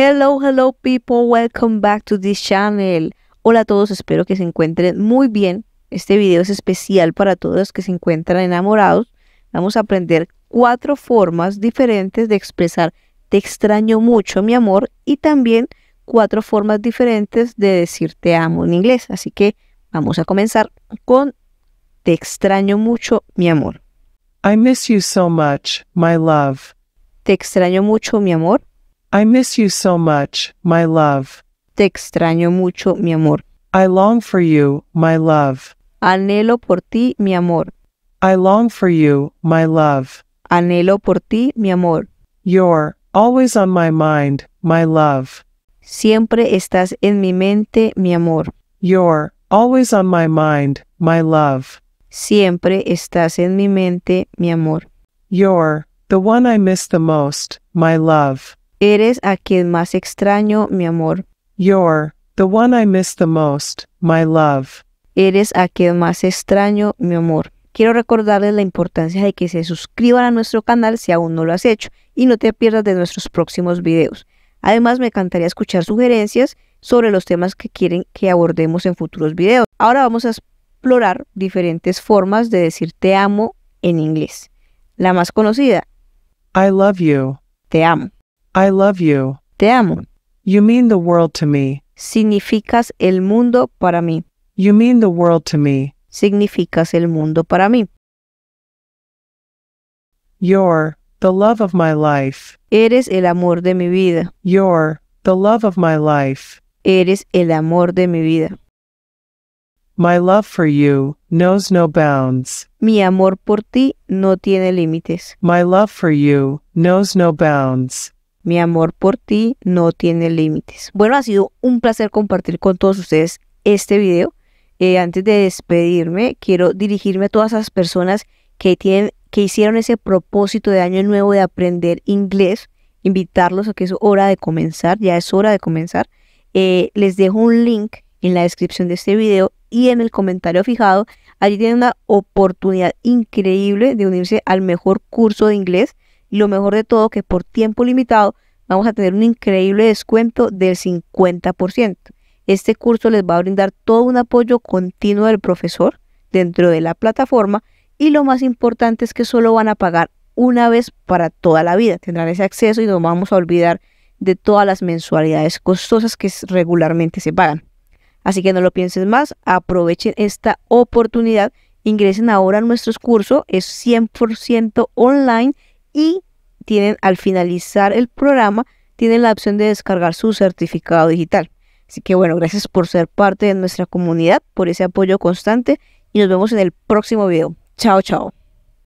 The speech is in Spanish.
Hello, hello people, welcome back to this channel. Hola a todos, espero que se encuentren muy bien. Este video es especial para todos los que se encuentran enamorados. Vamos a aprender cuatro formas diferentes de expresar te extraño mucho, mi amor, y también cuatro formas diferentes de decir te amo en inglés. Así que vamos a comenzar con te extraño mucho, mi amor. I miss you so much, my love. Te extraño mucho, mi amor. I miss you so much, my love. Te extraño mucho, mi amor. I long for you, my love. Anhelo por ti, mi amor. I long for you, my love. Anhelo por ti, mi amor. You're always on my mind, my love. Siempre estás en mi mente, mi amor. You're always on my mind, my love. Siempre estás en mi mente, mi amor. You're the one I miss the most, my love. Eres a quien más extraño, mi amor. You're the one I miss the most, my love. Eres a quien más extraño, mi amor. Quiero recordarles la importancia de que se suscriban a nuestro canal si aún no lo has hecho y no te pierdas de nuestros próximos videos. Además, me encantaría escuchar sugerencias sobre los temas que quieren que abordemos en futuros videos. Ahora vamos a explorar diferentes formas de decir te amo en inglés. La más conocida. I love you. Te amo. I love you. Te amo. You mean the world to me. Significas el mundo para mí. You mean the world to me. Significas el mundo para mí. You're the love of my life. Eres el amor de mi vida. You're the love of my life. Eres el amor de mi vida. My love for you knows no bounds. Mi amor por ti no tiene límites. My love for you knows no bounds. Mi amor por ti no tiene límites. Bueno, ha sido un placer compartir con todos ustedes este video. Eh, antes de despedirme, quiero dirigirme a todas esas personas que tienen, que hicieron ese propósito de año nuevo de aprender inglés, invitarlos a que es hora de comenzar, ya es hora de comenzar. Eh, les dejo un link en la descripción de este video y en el comentario fijado. Allí tienen una oportunidad increíble de unirse al mejor curso de inglés. lo mejor de todo, que por tiempo limitado vamos a tener un increíble descuento del 50%. Este curso les va a brindar todo un apoyo continuo del profesor dentro de la plataforma y lo más importante es que solo van a pagar una vez para toda la vida. Tendrán ese acceso y no vamos a olvidar de todas las mensualidades costosas que regularmente se pagan. Así que no lo piensen más, aprovechen esta oportunidad, ingresen ahora a nuestros cursos, es 100% online y tienen al finalizar el programa, tienen la opción de descargar su certificado digital. Así que bueno, gracias por ser parte de nuestra comunidad, por ese apoyo constante y nos vemos en el próximo video. Chao, chao.